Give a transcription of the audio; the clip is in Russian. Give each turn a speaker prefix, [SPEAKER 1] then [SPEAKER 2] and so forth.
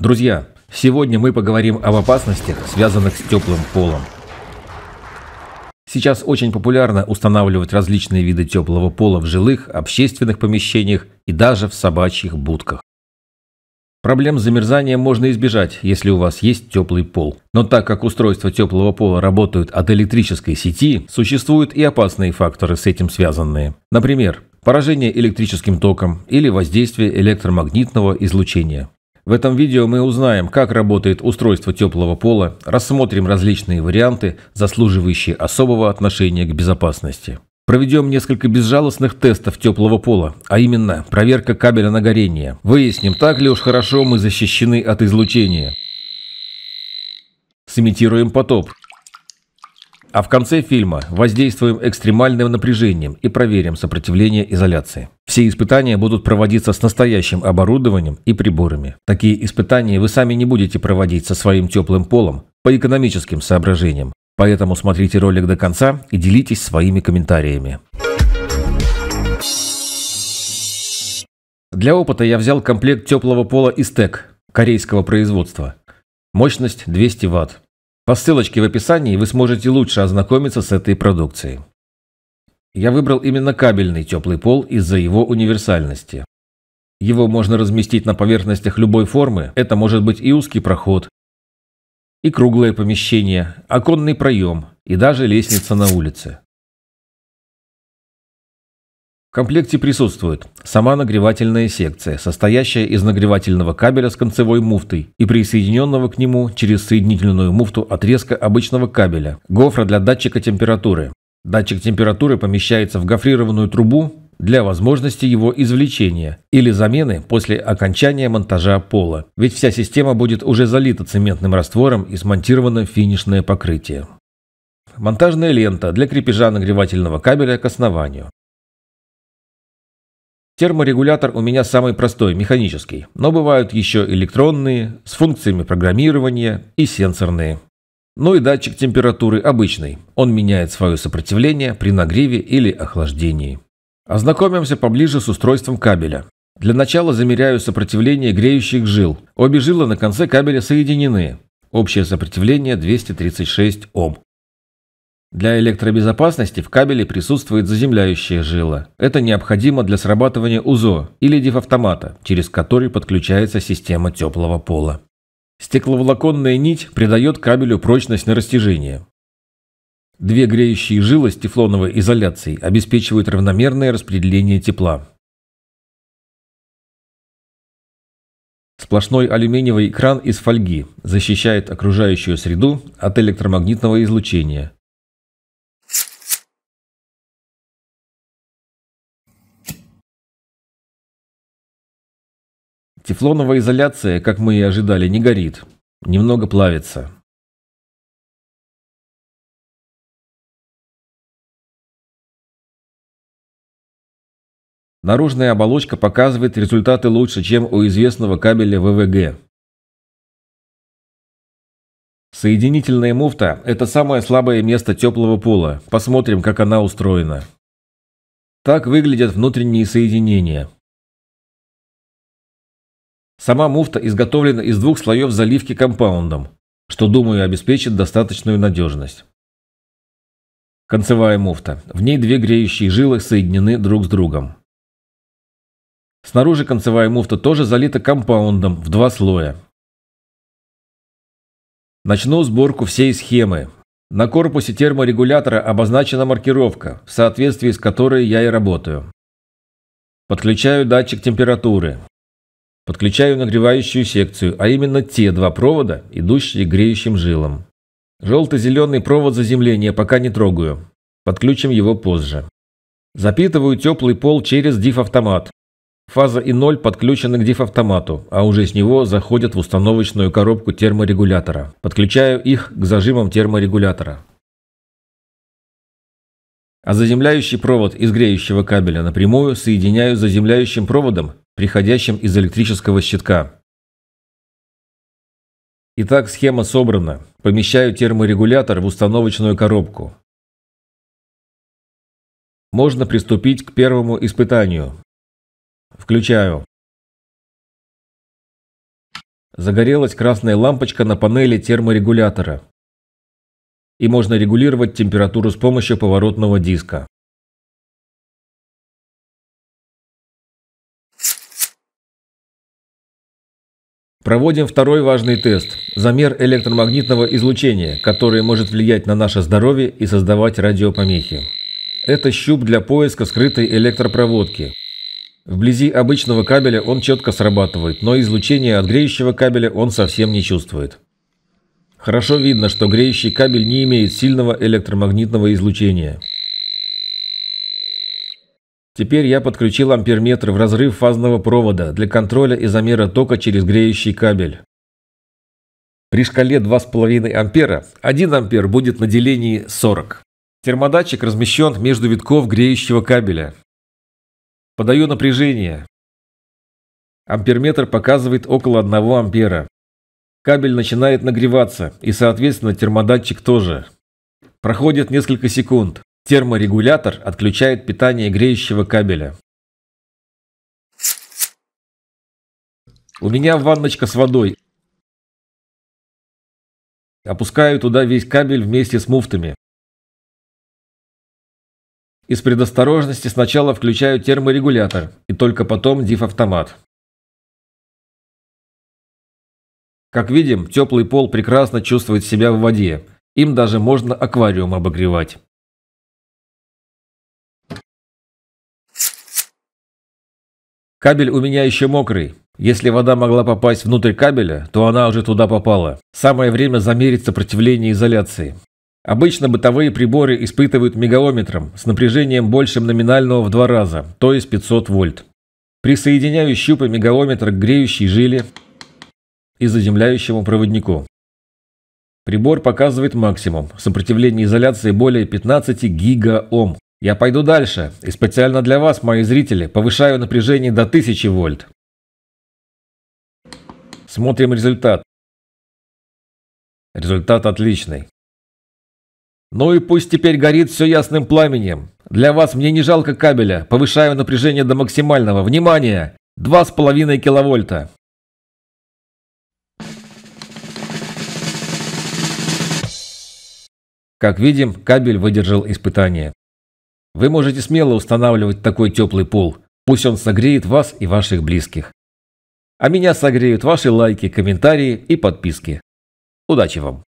[SPEAKER 1] Друзья, сегодня мы поговорим об опасностях, связанных с теплым полом. Сейчас очень популярно устанавливать различные виды теплого пола в жилых, общественных помещениях и даже в собачьих будках. Проблем с замерзанием можно избежать, если у вас есть теплый пол. Но так как устройства теплого пола работают от электрической сети, существуют и опасные факторы с этим связанные. Например, поражение электрическим током или воздействие электромагнитного излучения. В этом видео мы узнаем, как работает устройство теплого пола, рассмотрим различные варианты, заслуживающие особого отношения к безопасности. Проведем несколько безжалостных тестов теплого пола, а именно проверка кабеля на горение. Выясним, так ли уж хорошо мы защищены от излучения. Сымитируем потоп. А в конце фильма воздействуем экстремальным напряжением и проверим сопротивление изоляции. Все испытания будут проводиться с настоящим оборудованием и приборами. Такие испытания вы сами не будете проводить со своим теплым полом по экономическим соображениям. Поэтому смотрите ролик до конца и делитесь своими комментариями. Для опыта я взял комплект теплого пола из ТЭК корейского производства. Мощность 200 Вт. По ссылочке в описании вы сможете лучше ознакомиться с этой продукцией. Я выбрал именно кабельный теплый пол из-за его универсальности. Его можно разместить на поверхностях любой формы, это может быть и узкий проход, и круглое помещение, оконный проем, и даже лестница на улице. В комплекте присутствует сама нагревательная секция, состоящая из нагревательного кабеля с концевой муфтой и присоединенного к нему через соединительную муфту отрезка обычного кабеля, гофра для датчика температуры. Датчик температуры помещается в гофрированную трубу для возможности его извлечения или замены после окончания монтажа пола, ведь вся система будет уже залита цементным раствором и смонтировано финишное покрытие. Монтажная лента для крепежа нагревательного кабеля к основанию. Терморегулятор у меня самый простой, механический, но бывают еще электронные, с функциями программирования и сенсорные. Ну и датчик температуры обычный, он меняет свое сопротивление при нагреве или охлаждении. Ознакомимся поближе с устройством кабеля. Для начала замеряю сопротивление греющих жил. Обе жилы на конце кабеля соединены. Общее сопротивление 236 Ом. Для электробезопасности в кабеле присутствует заземляющая жила. Это необходимо для срабатывания УЗО или дифавтомата, через который подключается система теплого пола. Стекловолоконная нить придает кабелю прочность на растяжение. Две греющие жилы с тефлоновой изоляцией обеспечивают равномерное распределение
[SPEAKER 2] тепла. Сплошной алюминиевый экран из фольги защищает окружающую среду от электромагнитного излучения – Тефлоновая изоляция, как мы и ожидали, не горит. Немного плавится.
[SPEAKER 1] Наружная оболочка показывает результаты лучше, чем у известного кабеля ВВГ. Соединительная муфта – это самое слабое
[SPEAKER 2] место теплого пола. Посмотрим, как она устроена. Так выглядят внутренние
[SPEAKER 1] соединения. Сама муфта изготовлена из двух слоев заливки компаундом, что, думаю, обеспечит достаточную надежность. Концевая муфта. В ней две греющие жилы соединены друг с другом. Снаружи концевая муфта тоже залита компаундом в два слоя. Начну сборку всей схемы. На корпусе терморегулятора обозначена маркировка, в соответствии с которой я и работаю. Подключаю датчик температуры, Подключаю нагревающую секцию, а именно те два провода, идущие к греющим жилам. Желто-зеленый провод заземления пока не трогаю. Подключим его позже. Запитываю теплый пол через диф-автомат. Фаза и ноль подключены к диф-автомату, а уже с него заходят в установочную коробку терморегулятора. Подключаю их к зажимам терморегулятора. А заземляющий провод из греющего кабеля напрямую соединяю с заземляющим проводом приходящим из электрического щитка. Итак, схема собрана. Помещаю терморегулятор в установочную
[SPEAKER 2] коробку. Можно приступить к первому испытанию. Включаю. Загорелась красная лампочка на панели терморегулятора. И можно регулировать температуру с помощью поворотного диска. Проводим
[SPEAKER 1] второй важный тест – замер электромагнитного излучения, которое может влиять на наше здоровье и создавать радиопомехи. Это щуп для поиска скрытой электропроводки. Вблизи обычного кабеля он четко срабатывает, но излучение от греющего кабеля он совсем не чувствует. Хорошо видно, что греющий кабель не имеет сильного электромагнитного излучения. Теперь я подключил амперметр в разрыв фазного провода для контроля и замера тока через греющий кабель. При шкале 2,5 ампера 1 ампер будет на делении 40. Термодатчик размещен между витков греющего кабеля. Подаю напряжение. Амперметр показывает около 1 ампера. Кабель начинает нагреваться, и, соответственно, термодатчик тоже. Проходит несколько секунд. Терморегулятор отключает питание греющего кабеля. У меня ванночка с водой.
[SPEAKER 2] Опускаю туда весь кабель вместе с муфтами. Из предосторожности сначала включаю терморегулятор и только потом диф-автомат. Как видим, теплый пол прекрасно чувствует себя в воде. Им даже можно аквариум обогревать.
[SPEAKER 1] Кабель у меня еще мокрый. Если вода могла попасть внутрь кабеля, то она уже туда попала. Самое время замерить сопротивление изоляции. Обычно бытовые приборы испытывают мегалометром с напряжением большим номинального в два раза, то есть 500 вольт. Присоединяю щупы мегалометра к греющей жиле и заземляющему проводнику. Прибор показывает максимум. Сопротивление изоляции более 15 гигаом. Я пойду дальше, и специально для вас, мои зрители, повышаю напряжение до 1000 вольт. Смотрим
[SPEAKER 2] результат. Результат отличный.
[SPEAKER 1] Ну и пусть теперь горит все ясным пламенем. Для вас мне не жалко кабеля, повышаю напряжение до максимального. Внимание! 2,5 киловольта. Как видим, кабель выдержал испытание. Вы можете смело устанавливать такой теплый пол. Пусть он согреет вас и ваших близких. А меня согреют ваши лайки,
[SPEAKER 2] комментарии и подписки. Удачи вам!